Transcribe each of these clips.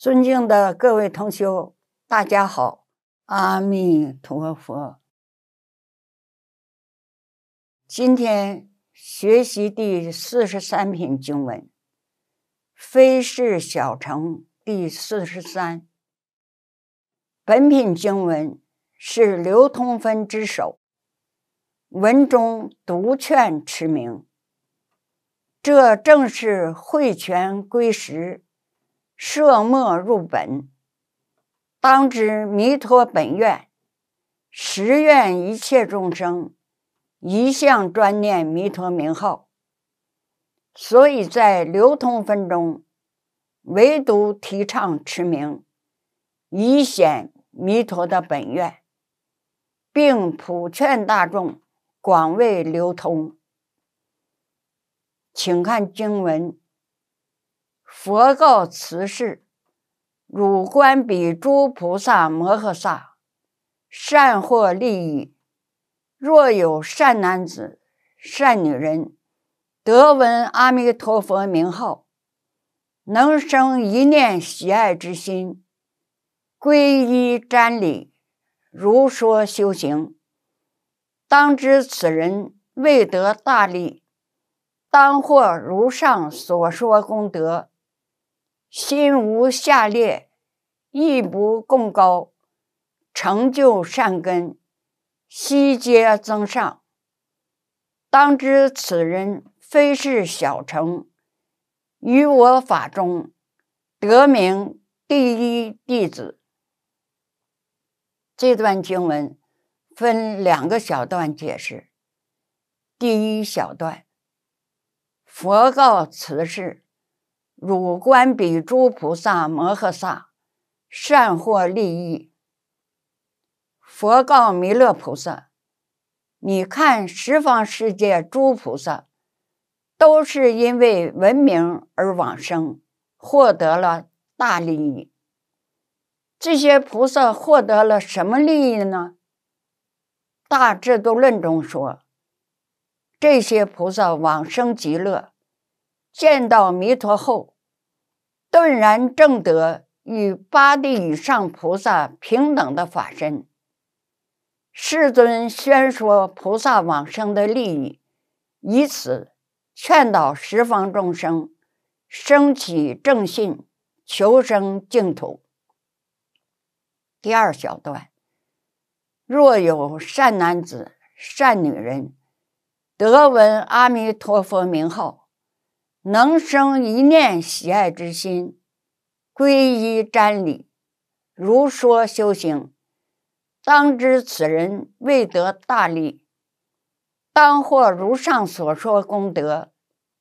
尊敬的各位同修，大家好，阿弥陀佛。今天学习第四十三品经文，《非是小乘》第四十三。本品经文是刘通分之首，文中独劝持名。这正是慧泉归实。设莫入本，当知弥陀本愿，十愿一切众生一向专念弥陀名号。所以在流通分中，唯独提倡持名，以显弥陀的本愿，并普劝大众广为流通。请看经文。佛告慈氏：“汝观彼诸菩萨摩诃萨，善获利益。若有善男子、善女人，得闻阿弥陀佛名号，能生一念喜爱之心，皈依瞻礼，如说修行，当知此人未得大利，当获如上所说功德。”心无下劣，亦不共高，成就善根，悉皆增上。当知此人非是小乘，于我法中得名第一弟子。这段经文分两个小段解释。第一小段，佛告慈氏。汝观彼诸菩萨摩诃萨，善获利益。佛告弥勒菩萨：“你看十方世界诸菩萨，都是因为闻名而往生，获得了大利益。这些菩萨获得了什么利益呢？《大智度论》中说，这些菩萨往生极乐。”见到弥陀后，顿然证得与八地以上菩萨平等的法身。世尊宣说菩萨往生的利益，以此劝导十方众生生起正信，求生净土。第二小段：若有善男子、善女人，得闻阿弥陀佛名号。能生一念喜爱之心，皈依瞻礼，如说修行，当知此人未得大利，当获如上所说功德，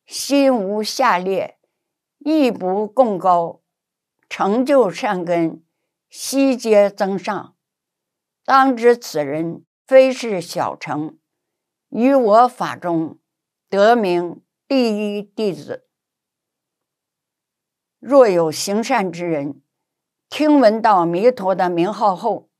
心无下劣，亦不共高，成就善根，悉皆增上。当知此人非是小乘，于我法中得名。第一弟子，若有行善之人，听闻到弥陀的名号后，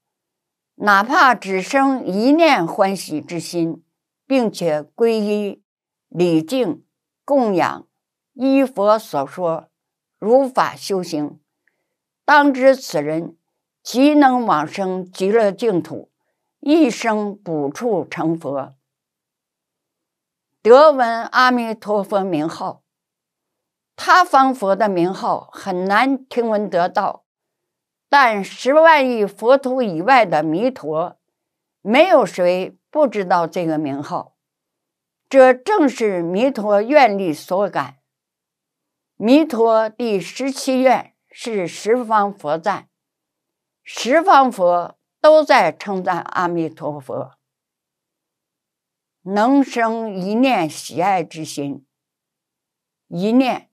哪怕只生一念欢喜之心，并且皈依、礼敬、供养，依佛所说，如法修行，当知此人即能往生极乐净土，一生补处成佛。得闻阿弥陀佛名号，他方佛的名号很难听闻得到，但十万亿佛土以外的弥陀，没有谁不知道这个名号。这正是弥陀愿力所感。弥陀第十七愿是十方佛赞，十方佛都在称赞阿弥陀佛。能生一念喜爱之心。一念，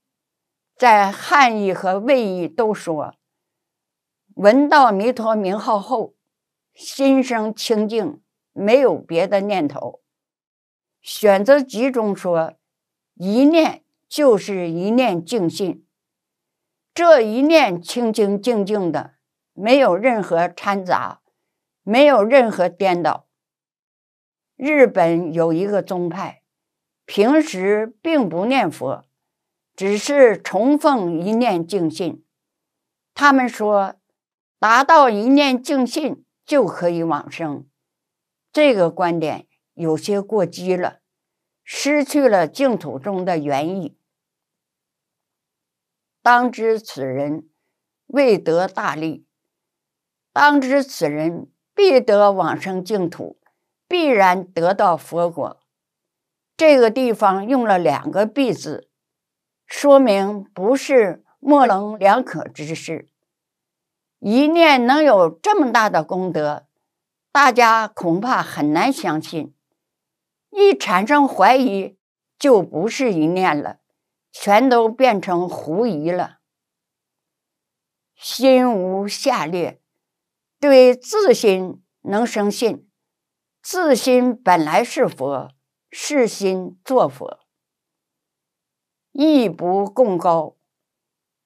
在汉译和魏译都说，闻到弥陀名号后，心生清净，没有别的念头。选择集中说，一念就是一念净信，这一念清清净净的，没有任何掺杂，没有任何颠倒。日本有一个宗派，平时并不念佛，只是崇奉一念净信。他们说，达到一念净信就可以往生。这个观点有些过激了，失去了净土中的原意。当知此人未得大利，当知此人必得往生净土。必然得到佛果。这个地方用了两个“必”字，说明不是模棱两可之事。一念能有这么大的功德，大家恐怕很难相信。一产生怀疑，就不是一念了，全都变成狐疑了。心无下劣，对自心能生信。自心本来是佛，是心作佛，亦不共高。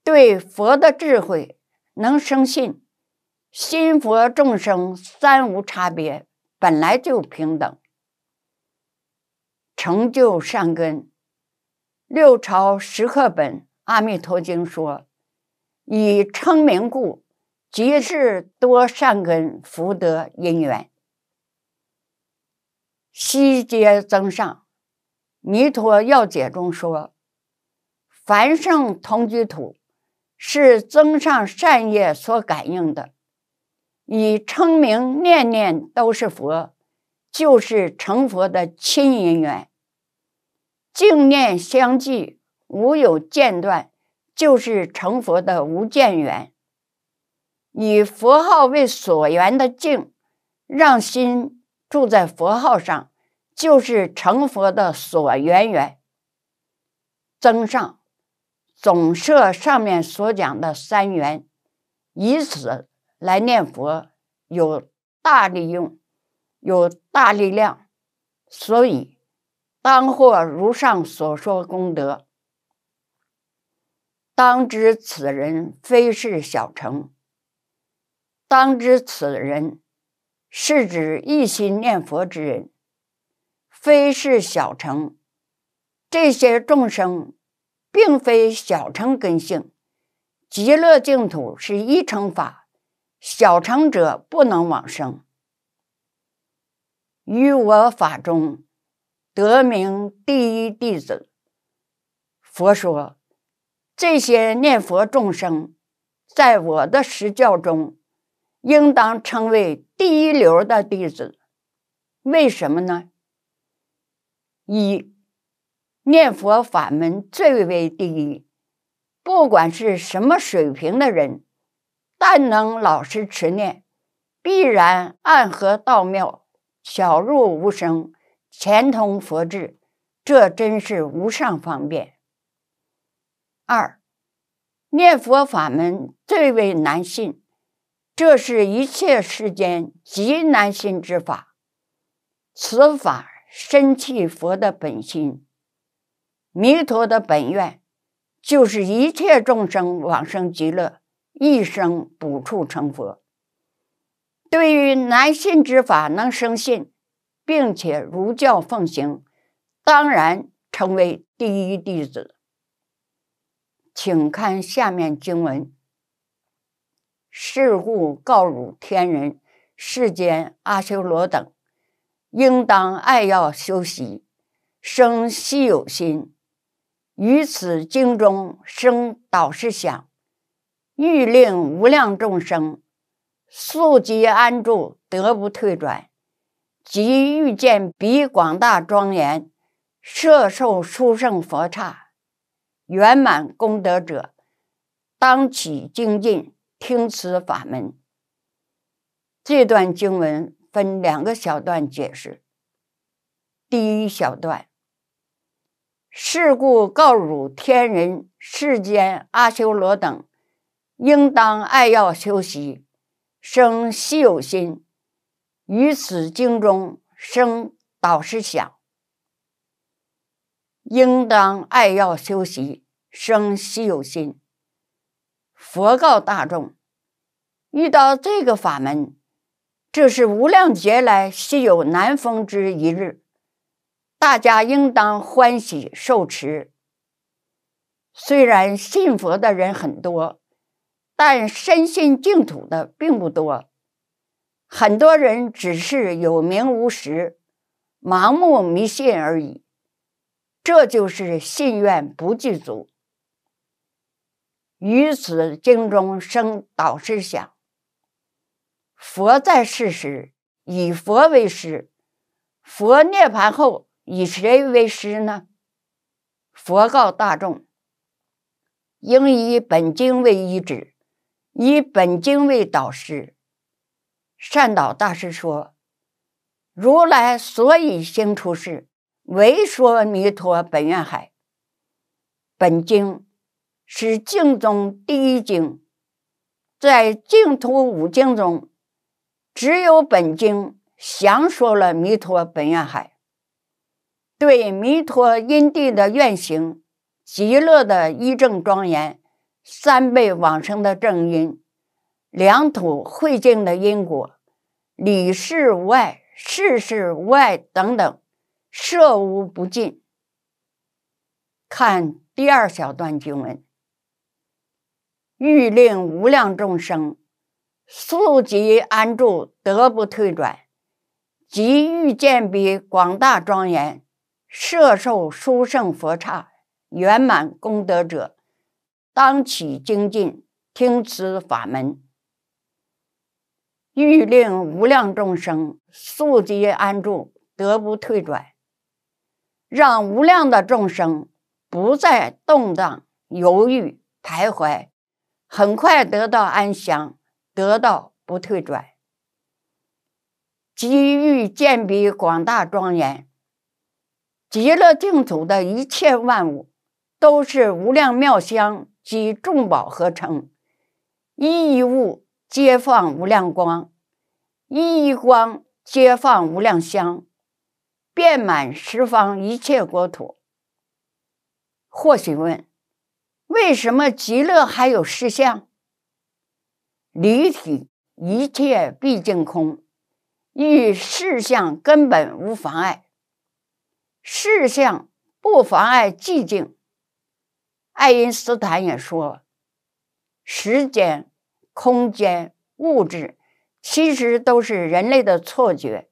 对佛的智慧能生信，心佛众生三无差别，本来就平等。成就善根，六朝石刻本《阿弥陀经》说：“以称名故，即是多善根，福德因缘。”西皆增上弥陀要解中说：“凡圣同居土是增上善业所感应的，以称名念念都是佛，就是成佛的亲因缘；净念相继，无有间断，就是成佛的无间缘。以佛号为所缘的净，让心。”住在佛号上，就是成佛的所缘缘。增上总摄上面所讲的三缘，以此来念佛，有大力用，有大力量，所以当获如上所说功德。当知此人非是小乘。当知此人。是指一心念佛之人，非是小乘。这些众生并非小乘根性，极乐净土是一乘法，小乘者不能往生。于我法中得名第一弟子。佛说，这些念佛众生，在我的实教中。应当称为第一流的弟子，为什么呢？一，念佛法门最为第一，不管是什么水平的人，但能老实持念，必然暗合道妙，小入无声，钱通佛智，这真是无上方便。二，念佛法门最为难信。这是一切世间极难信之法，此法深契佛的本心，弥陀的本愿，就是一切众生往生极乐，一生补处成佛。对于难信之法能生信，并且如教奉行，当然成为第一弟子。请看下面经文。是故告汝天人世间阿修罗等，应当爱要修习。生悉有心，于此经中生导师想，欲令无量众生速即安住，得不退转。即欲见彼广大庄严，摄受殊圣佛刹，圆满功德者，当起精进。听此法门，这段经文分两个小段解释。第一小段：是故告汝天人世间阿修罗等，应当爱要修习生稀有心。于此经中生导师想，应当爱要修习生稀有心。佛告大众：“遇到这个法门，这是无量劫来稀有难逢之一日，大家应当欢喜受持。虽然信佛的人很多，但身心净土的并不多，很多人只是有名无实，盲目迷信而已。这就是信愿不具足。”于此经中生导师想，佛在世时以佛为师，佛涅盘后以谁为师呢？佛告大众：应以本经为依止，以本经为导师。善导大师说：如来所以兴出世，为说弥陀本愿海。本经。是净中第一经，在净土五经中，只有本经详说了弥陀本愿海，对弥陀因地的愿行、极乐的一正庄严、三倍往生的正因、两土会境的因果、理事无碍、事事无碍等等，涉无不尽。看第二小段经文。欲令无量众生速即安住，得不退转；及欲见彼广大庄严、设受殊胜佛刹、圆满功德者，当起精进，听此法门。欲令无量众生速即安住，得不退转，让无量的众生不再动荡、犹豫、徘徊。很快得到安详，得到不退转，急欲见彼广大庄严。极乐净土的一切万物，都是无量妙香及众宝合成，一一物皆放无量光，一一光皆放无量香，遍满十方一切国土。或询问。为什么极乐还有世相？离体一切毕竟空，与世相根本无妨碍。世相不妨碍寂静。爱因斯坦也说，时间、空间、物质其实都是人类的错觉。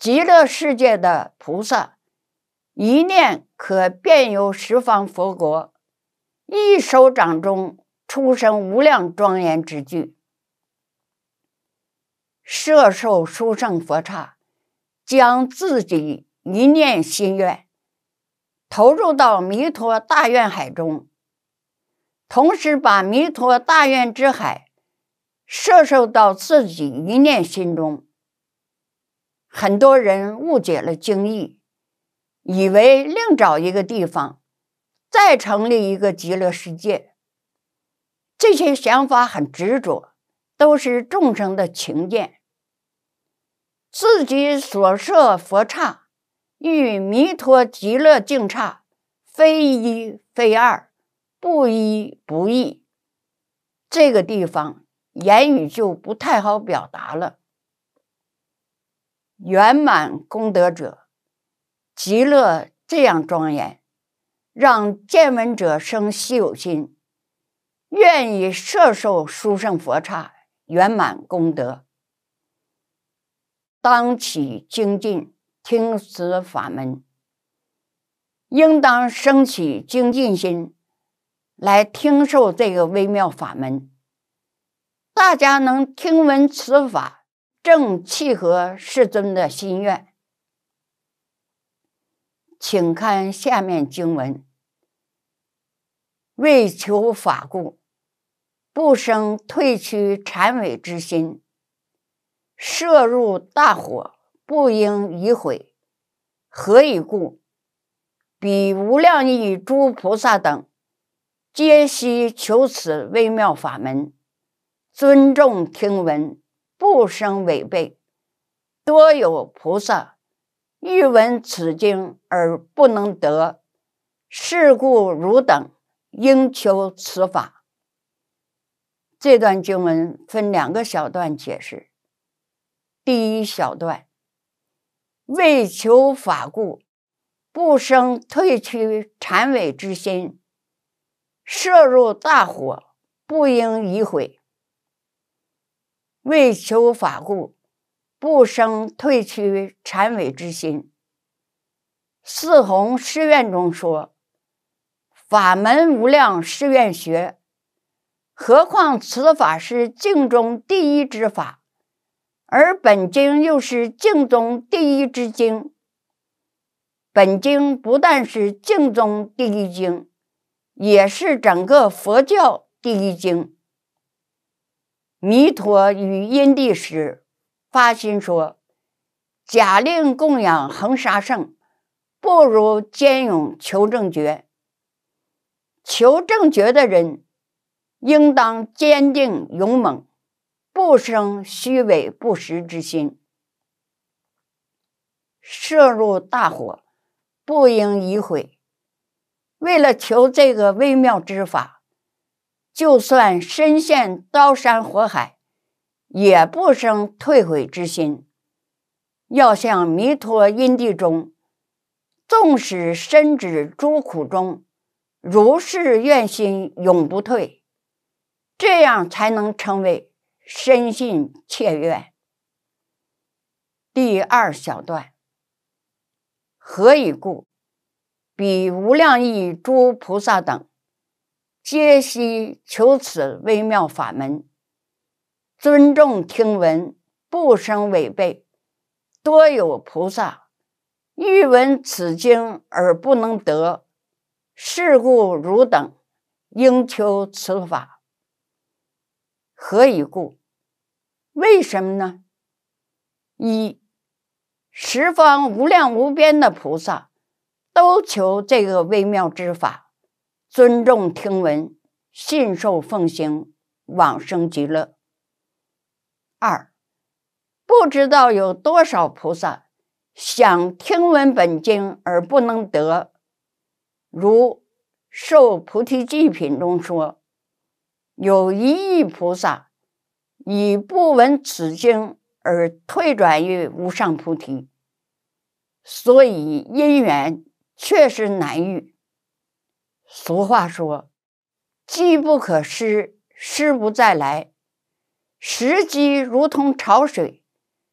极乐世界的菩萨，一念可遍游十方佛国。一手掌中出生无量庄严之具，摄受殊胜佛刹，将自己一念心愿投入到弥陀大愿海中，同时把弥陀大愿之海摄受到自己一念心中。很多人误解了经意，以为另找一个地方。再成立一个极乐世界，这些想法很执着，都是众生的情见。自己所设佛刹，与弥陀极乐净刹，非一非二，不一不异。这个地方言语就不太好表达了。圆满功德者，极乐这样庄严。让见闻者生稀有心，愿意摄受殊胜佛刹圆满功德。当起精进听此法门，应当升起精进心来听受这个微妙法门。大家能听闻此法，正契合世尊的心愿，请看下面经文。为求法故，不生退屈谄伪之心。摄入大火，不应已毁。何以故？彼无量亿诸菩萨等，皆悉求此微妙法门，尊重听闻，不生违背。多有菩萨欲闻此经而不能得。是故汝等。应求此法。这段经文分两个小段解释。第一小段，为求法故，不生退屈禅委之心；摄入大火，不应已毁。为求法故，不生退屈禅委之心。四弘誓愿中说。法门无量誓愿学，何况此法是净宗第一之法，而本经又是净宗第一之经。本经不但是净宗第一经，也是整个佛教第一经。弥陀与因地时发心说：“假令供养恒沙圣，不如坚勇求正觉。”求正觉的人，应当坚定勇猛，不生虚伪不实之心。涉入大火，不应疑悔。为了求这个微妙之法，就算身陷刀山火海，也不生退悔之心。要像弥陀因地中，纵使身值诸苦中。如是愿心永不退，这样才能称为深信切愿。第二小段，何以故？彼无量亿诸菩萨等，皆悉求此微妙法门，尊重听闻，不生违背。多有菩萨欲闻此经而不能得。是故汝等应求此法，何以故？为什么呢？一十方无量无边的菩萨都求这个微妙之法，尊重听闻，信受奉行，往生极乐。二不知道有多少菩萨想听闻本经而不能得。如《受菩提记品》中说，有一亿菩萨以不闻此经而退转于无上菩提，所以因缘确实难遇。俗话说：“机不可失，失不再来。”时机如同潮水，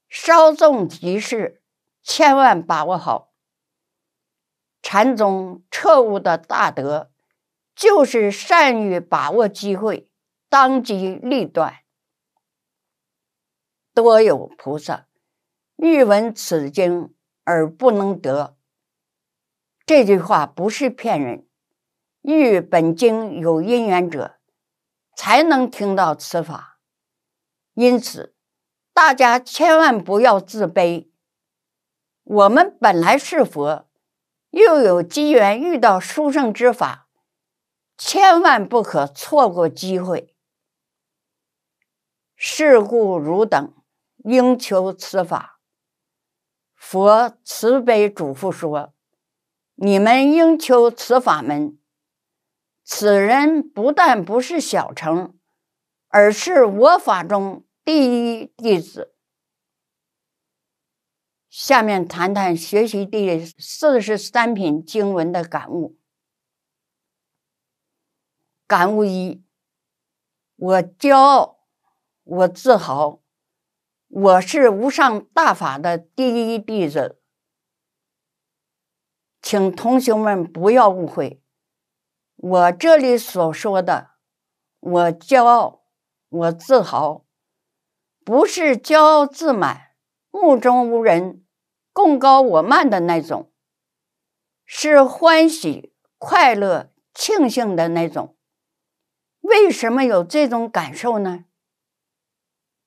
稍纵即逝，千万把握好。禅宗彻悟的大德，就是善于把握机会，当机立断。多有菩萨欲闻此经而不能得，这句话不是骗人。欲本经有因缘者，才能听到此法。因此，大家千万不要自卑。我们本来是佛。又有机缘遇到殊胜之法，千万不可错过机会。是故汝等应求此法。佛慈悲嘱咐说：“你们应求此法门。”此人不但不是小乘，而是我法中第一弟子。下面谈谈学习第四十三品经文的感悟。感悟一：我骄傲，我自豪，我是无上大法的第一弟子。请同学们不要误会，我这里所说的“我骄傲，我自豪”，不是骄傲自满。目中无人，共高我慢的那种，是欢喜、快乐、庆幸的那种。为什么有这种感受呢？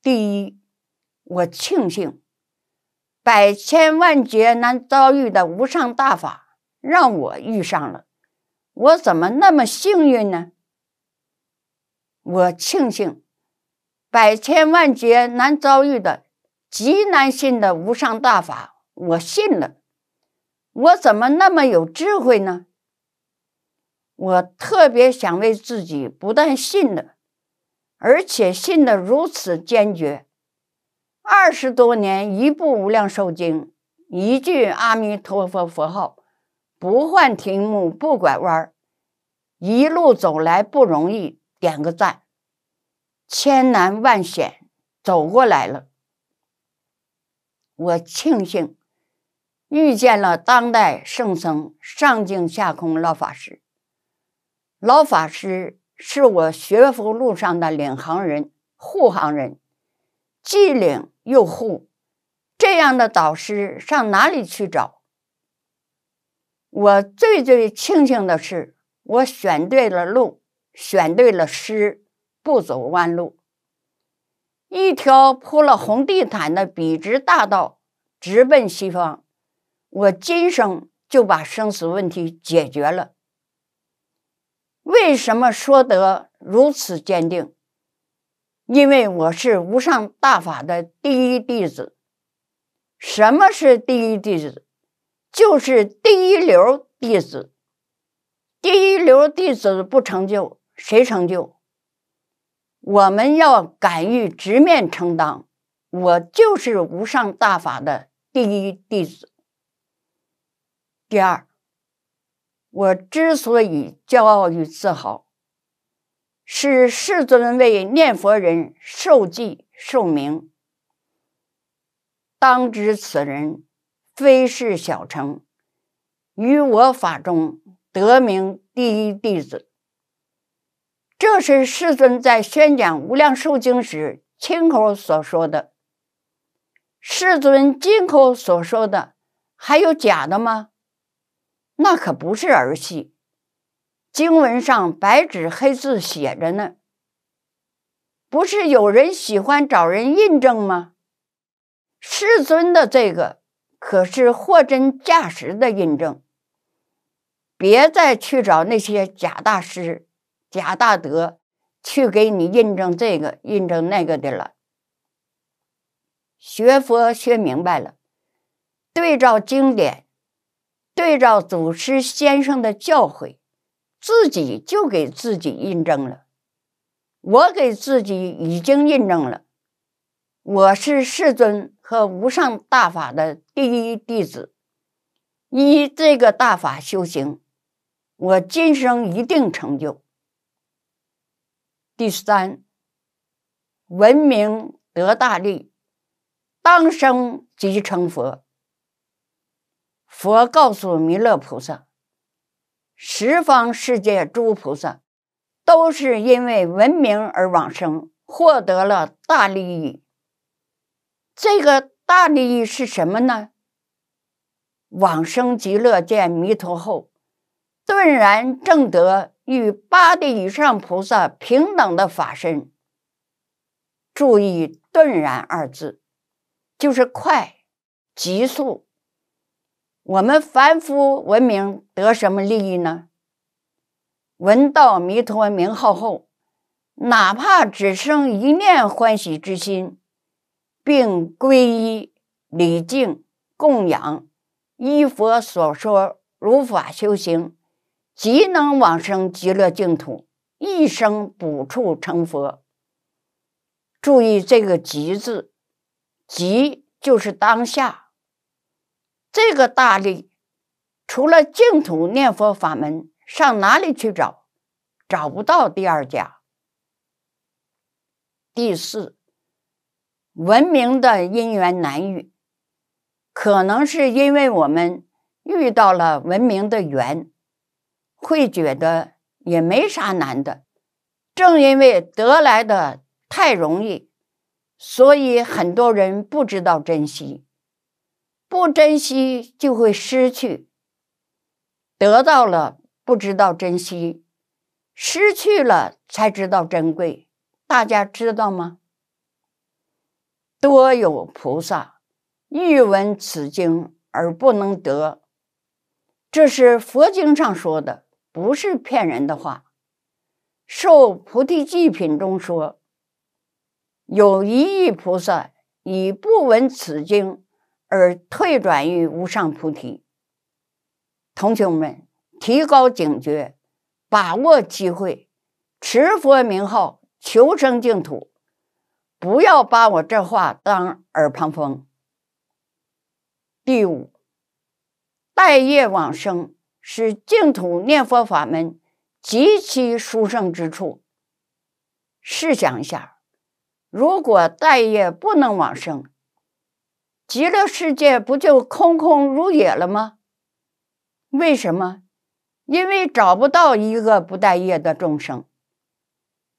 第一，我庆幸百千万劫难遭遇的无上大法让我遇上了，我怎么那么幸运呢？我庆幸百千万劫难遭遇的。极难信的无上大法，我信了。我怎么那么有智慧呢？我特别想为自己不但信了，而且信的如此坚决。二十多年一部《无量寿经》，一句“阿弥陀佛”佛号，不换题目，不拐弯儿，一路走来不容易。点个赞，千难万险走过来了。我庆幸遇见了当代圣僧上净下空老法师，老法师是我学佛路上的领航人、护航人，既领又护，这样的导师上哪里去找？我最最庆幸的是，我选对了路，选对了师，不走弯路。一条铺了红地毯的笔直大道，直奔西方。我今生就把生死问题解决了。为什么说得如此坚定？因为我是无上大法的第一弟子。什么是第一弟子？就是第一流弟子。第一流弟子不成就，谁成就？我们要敢于直面承担，我就是无上大法的第一弟子。第二，我之所以骄傲与自豪，是世尊为念佛人授记授名，当知此人非是小乘，于我法中得名第一弟子。这是世尊在宣讲《无量寿经》时亲口所说的。世尊亲口所说的，还有假的吗？那可不是儿戏，经文上白纸黑字写着呢。不是有人喜欢找人印证吗？世尊的这个可是货真价实的印证。别再去找那些假大师。贾大德去给你印证这个、印证那个的了。学佛学明白了，对照经典，对照祖师先生的教诲，自己就给自己印证了。我给自己已经印证了，我是世尊和无上大法的第一弟子，依这个大法修行，我今生一定成就。第三，闻名得大利，当生即成佛。佛告诉弥勒菩萨，十方世界诸菩萨都是因为闻名而往生，获得了大利益。这个大利益是什么呢？往生极乐见弥陀后，顿然正得。与八地以上菩萨平等的法身，注意“顿然”二字，就是快、急速。我们凡夫文明得什么利益呢？闻道弥陀名号后，哪怕只生一念欢喜之心，并皈依、礼敬、供养，依佛所说如法修行。即能往生极乐净土，一生补处成佛。注意这个“即”字，“即”就是当下。这个大利，除了净土念佛法门，上哪里去找？找不到第二家。第四，文明的因缘难遇，可能是因为我们遇到了文明的缘。会觉得也没啥难的，正因为得来的太容易，所以很多人不知道珍惜，不珍惜就会失去，得到了不知道珍惜，失去了才知道珍贵。大家知道吗？多有菩萨欲闻此经而不能得，这是佛经上说的。不是骗人的话，《受菩提记品》中说，有一亿菩萨以不闻此经而退转于无上菩提。同学们，提高警觉，把握机会，持佛名号，求生净土，不要把我这话当耳旁风。第五，待业往生。是净土念佛法门极其殊胜之处。试想一下，如果待业不能往生，极乐世界不就空空如也了吗？为什么？因为找不到一个不待业的众生。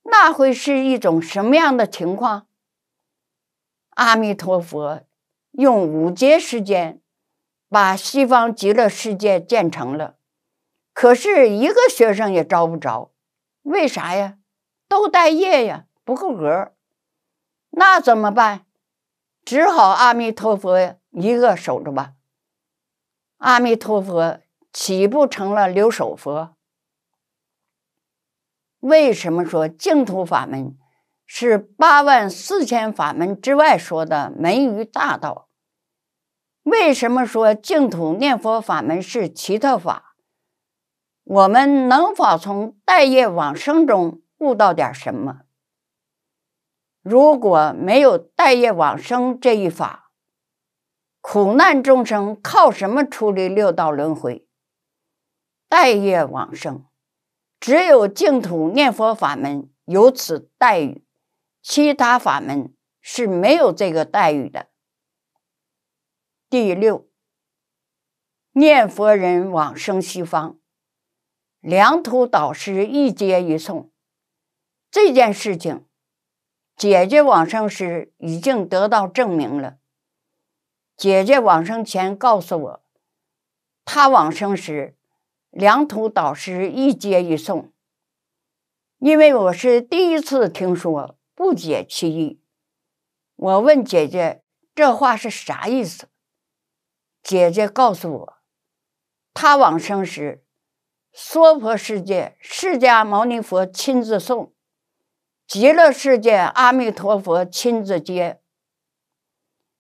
那会是一种什么样的情况？阿弥陀佛，用五劫时间。把西方极乐世界建成了，可是一个学生也招不着，为啥呀？都待业呀，不够格。那怎么办？只好阿弥陀佛呀，一个守着吧。阿弥陀佛岂不成了留守佛？为什么说净土法门是八万四千法门之外说的门于大道？为什么说净土念佛法门是奇特法？我们能否从待业往生中悟到点什么？如果没有待业往生这一法，苦难众生靠什么出离六道轮回？待业往生，只有净土念佛法门有此待遇，其他法门是没有这个待遇的。第六，念佛人往生西方，良土导师一接一送，这件事情，姐姐往生时已经得到证明了。姐姐往生前告诉我，她往生时，良土导师一接一送。因为我是第一次听说，不解其意。我问姐姐，这话是啥意思？姐姐告诉我，她往生时，娑婆世界释迦牟尼佛亲自送，极乐世界阿弥陀佛亲自接。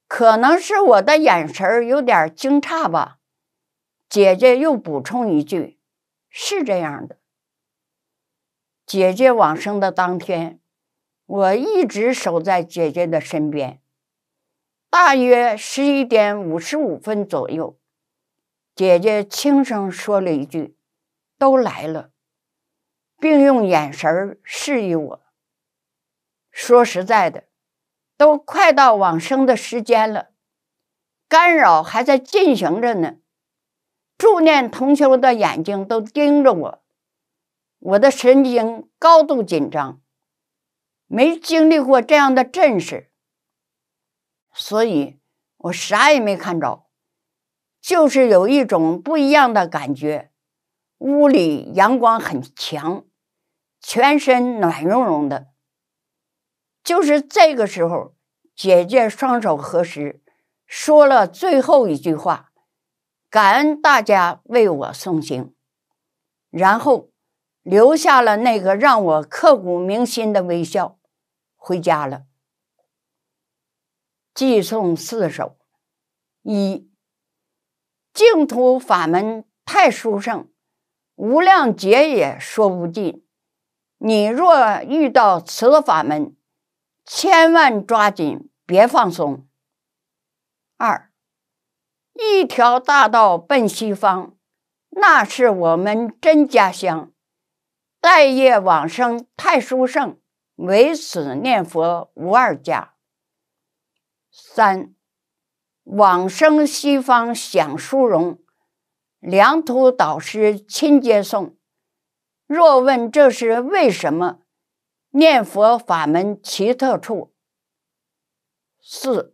可能是我的眼神有点惊诧吧，姐姐又补充一句，是这样的。姐姐往生的当天，我一直守在姐姐的身边。大约十一点五十五分左右，姐姐轻声说了一句：“都来了，并用眼神示意我。”说实在的，都快到往生的时间了，干扰还在进行着呢。助念同修的眼睛都盯着我，我的神经高度紧张，没经历过这样的阵势。所以，我啥也没看着，就是有一种不一样的感觉。屋里阳光很强，全身暖融融的。就是这个时候，姐姐双手合十，说了最后一句话：“感恩大家为我送行。”然后，留下了那个让我刻骨铭心的微笑，回家了。寄诵四首：一、净土法门太殊胜，无量劫也说不尽。你若遇到此法门，千万抓紧，别放松。二、一条大道奔西方，那是我们真家乡。待业往生太殊胜，唯此念佛无二家。三往生西方享殊荣，良土导师亲接送。若问这是为什么？念佛法门奇特处。四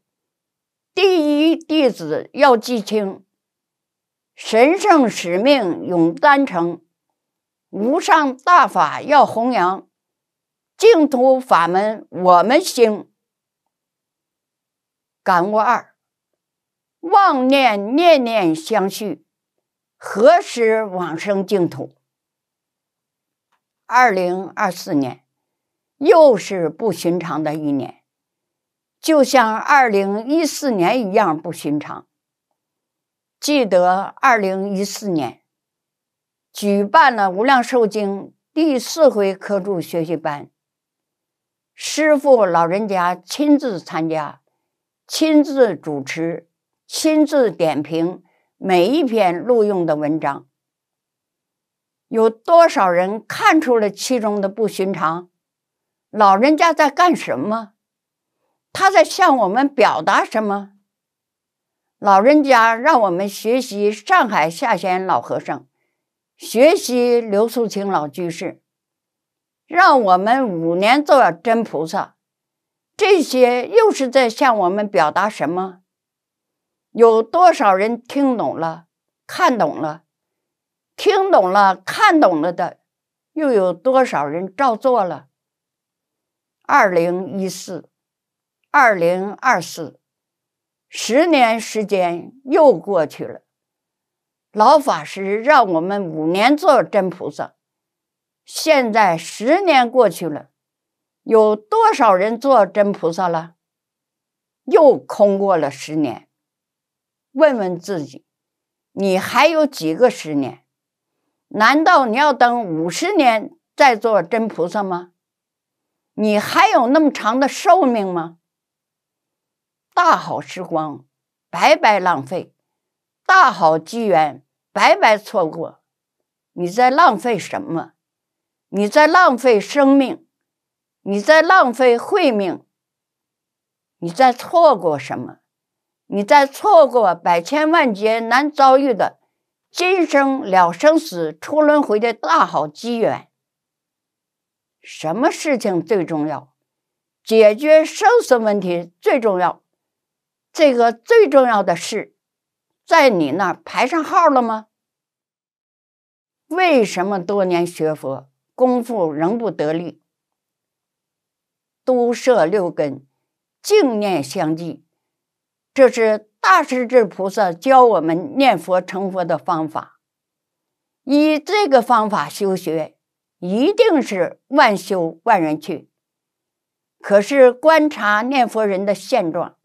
第一弟子要记清，神圣使命永担承，无上大法要弘扬，净土法门我们兴。感悟二，妄念念念相续，何时往生净土？二零二四年又是不寻常的一年，就像二零一四年一样不寻常。记得二零一四年举办了《无量寿经》第四回科助学习班，师傅老人家亲自参加。亲自主持，亲自点评每一篇录用的文章。有多少人看出了其中的不寻常？老人家在干什么？他在向我们表达什么？老人家让我们学习上海下弦老和尚，学习刘素清老居士，让我们五年做真菩萨。这些又是在向我们表达什么？有多少人听懂了、看懂了、听懂了、看懂了的，又有多少人照做了？二零一四、二零二四，十年时间又过去了。老法师让我们五年做真菩萨，现在十年过去了。有多少人做真菩萨了？又空过了十年。问问自己，你还有几个十年？难道你要等五十年再做真菩萨吗？你还有那么长的寿命吗？大好时光白白浪费，大好机缘白白错过。你在浪费什么？你在浪费生命。你在浪费慧命，你在错过什么？你在错过百千万劫难遭遇的今生了生死、出轮回的大好机缘。什么事情最重要？解决生死问题最重要。这个最重要的事，在你那排上号了吗？为什么多年学佛功夫仍不得力？都摄六根，净念相继，这是大势至菩萨教我们念佛成佛的方法。以这个方法修学，一定是万修万人去。可是观察念佛人的现状，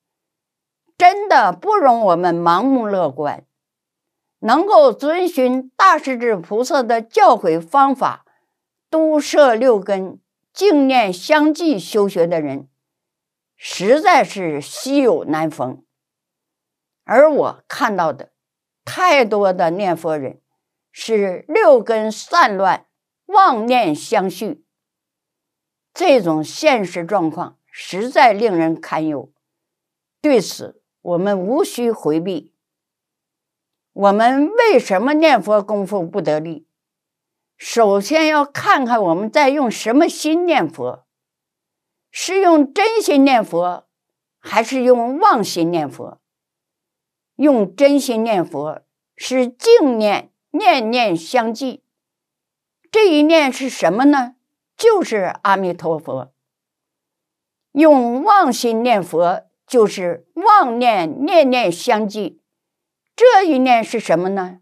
真的不容我们盲目乐观。能够遵循大势至菩萨的教诲方法，都摄六根。净念相继修学的人，实在是稀有难逢。而我看到的太多的念佛人，是六根散乱、妄念相续，这种现实状况实在令人堪忧。对此，我们无需回避。我们为什么念佛功夫不得力？首先要看看我们在用什么心念佛，是用真心念佛，还是用妄心念佛？用真心念佛是净念，念念相继，这一念是什么呢？就是阿弥陀佛。用妄心念佛就是妄念，念念相继，这一念是什么呢？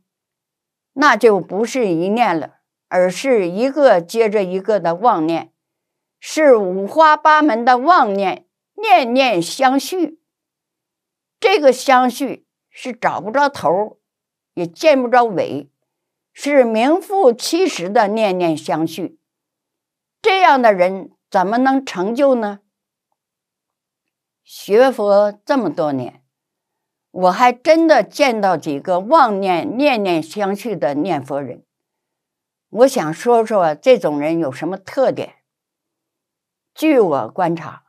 那就不是一念了。而是一个接着一个的妄念，是五花八门的妄念，念念相续。这个相续是找不着头也见不着尾，是名副其实的念念相续。这样的人怎么能成就呢？学佛这么多年，我还真的见到几个妄念念念相续的念佛人。我想说说这种人有什么特点。据我观察，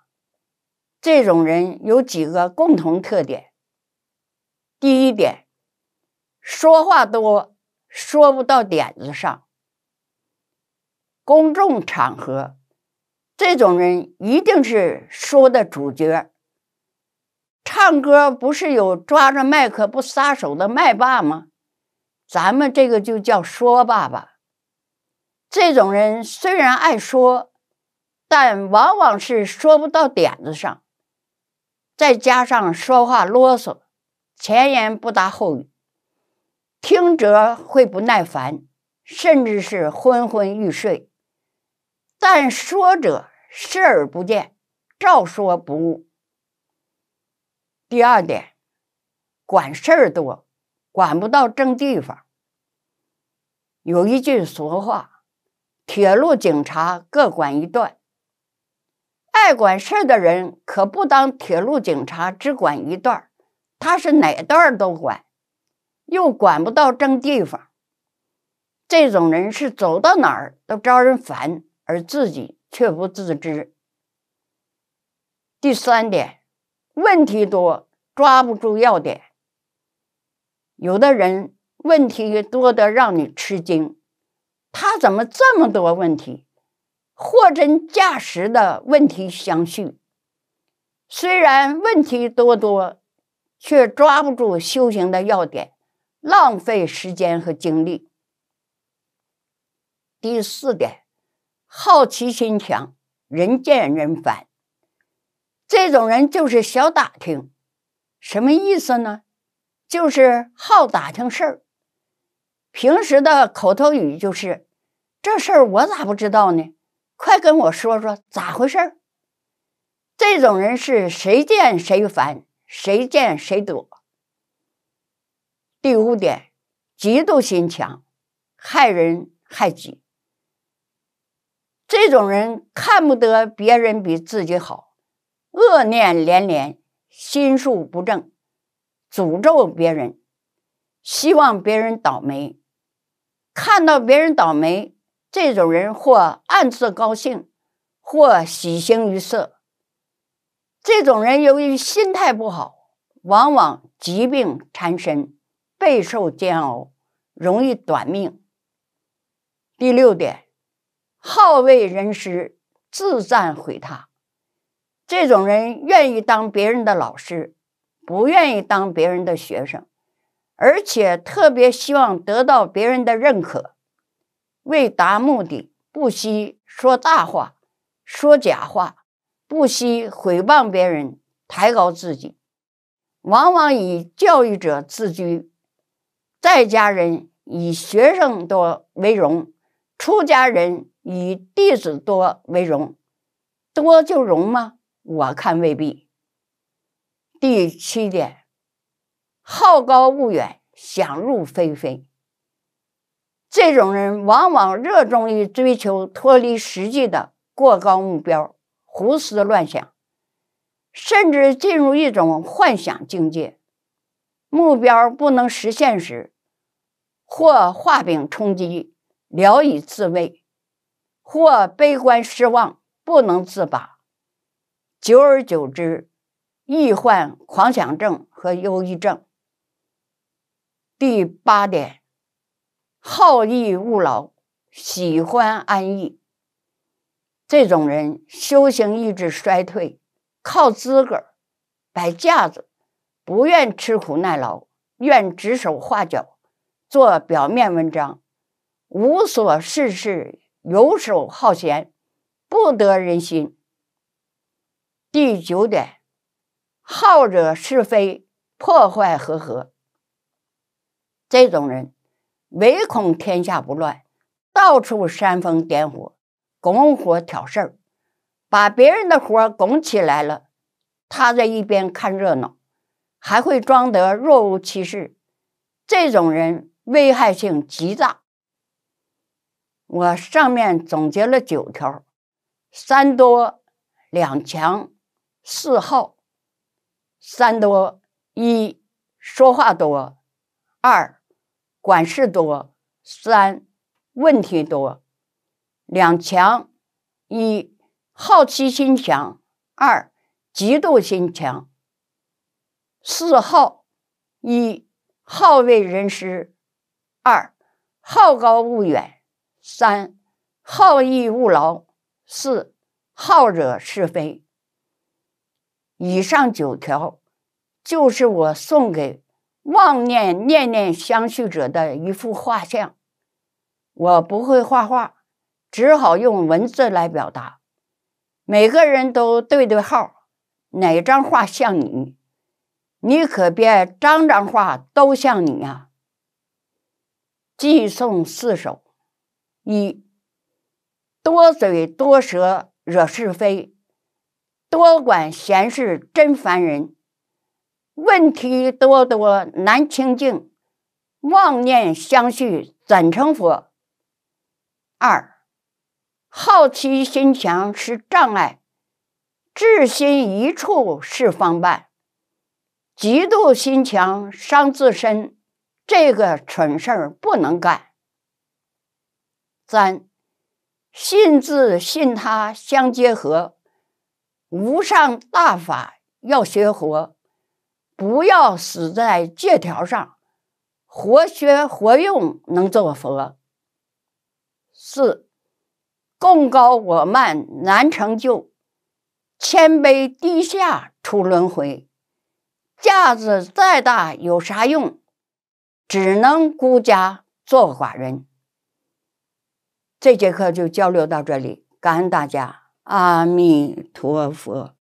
这种人有几个共同特点。第一点，说话多，说不到点子上。公众场合，这种人一定是说的主角。唱歌不是有抓着麦克不撒手的麦霸吗？咱们这个就叫说爸爸。这种人虽然爱说，但往往是说不到点子上，再加上说话啰嗦，前言不搭后语，听者会不耐烦，甚至是昏昏欲睡，但说者视而不见，照说不误。第二点，管事儿多，管不到正地方。有一句俗话。铁路警察各管一段，爱管事的人可不当铁路警察，只管一段他是哪段都管，又管不到正地方。这种人是走到哪儿都招人烦，而自己却不自知。第三点，问题多，抓不住要点。有的人问题多的让你吃惊。他怎么这么多问题？货真价实的问题相续，虽然问题多多，却抓不住修行的要点，浪费时间和精力。第四点，好奇心强，人见人烦。这种人就是小打听，什么意思呢？就是好打听事儿。平时的口头语就是。这事儿我咋不知道呢？快跟我说说咋回事儿。这种人是谁见谁烦，谁见谁躲。第五点，嫉妒心强，害人害己。这种人看不得别人比自己好，恶念连连，心术不正，诅咒别人，希望别人倒霉，看到别人倒霉。这种人或暗自高兴，或喜形于色。这种人由于心态不好，往往疾病缠身，备受煎熬，容易短命。第六点，好为人师，自赞毁他。这种人愿意当别人的老师，不愿意当别人的学生，而且特别希望得到别人的认可。为达目的，不惜说大话、说假话，不惜诽谤别人、抬高自己，往往以教育者自居；在家人以学生多为荣，出家人以弟子多为荣，多就荣吗？我看未必。第七点，好高骛远，想入非非。这种人往往热衷于追求脱离实际的过高目标，胡思乱想，甚至进入一种幻想境界。目标不能实现时，或画饼充饥、聊以自慰，或悲观失望、不能自拔。久而久之，易患狂想症和忧郁症。第八点。好逸恶劳，喜欢安逸。这种人修行意志衰退，靠自个儿摆架子，不愿吃苦耐劳，愿指手画脚，做表面文章，无所事事，游手好闲，不得人心。第九点，好惹是非，破坏和合。这种人。唯恐天下不乱，到处煽风点火，拱火挑事儿，把别人的火拱起来了，他在一边看热闹，还会装得若无其事。这种人危害性极大。我上面总结了九条：三多，两强，四好。三多一说话多，二。管事多，三问题多，两强一好奇心强，二嫉妒心强，四好一好为人师，二好高骛远，三好逸恶劳，四好惹是非。以上九条，就是我送给。妄念念念相续者的一幅画像，我不会画画，只好用文字来表达。每个人都对对号，哪张画像你？你可别张张画都像你啊！寄送四首：一、多嘴多舌惹是非，多管闲事真烦人。问题多多难清净，妄念相续怎成佛？二，好奇心强是障碍，智心一处是方便。嫉妒心强伤自身，这个蠢事儿不能干。三，信自信他相结合，无上大法要学活。不要死在借条上，活学活用能做佛。四，贡高我慢难成就，谦卑低下出轮回。架子再大有啥用？只能孤家做寡人。这节课就交流到这里，感恩大家，阿弥陀佛。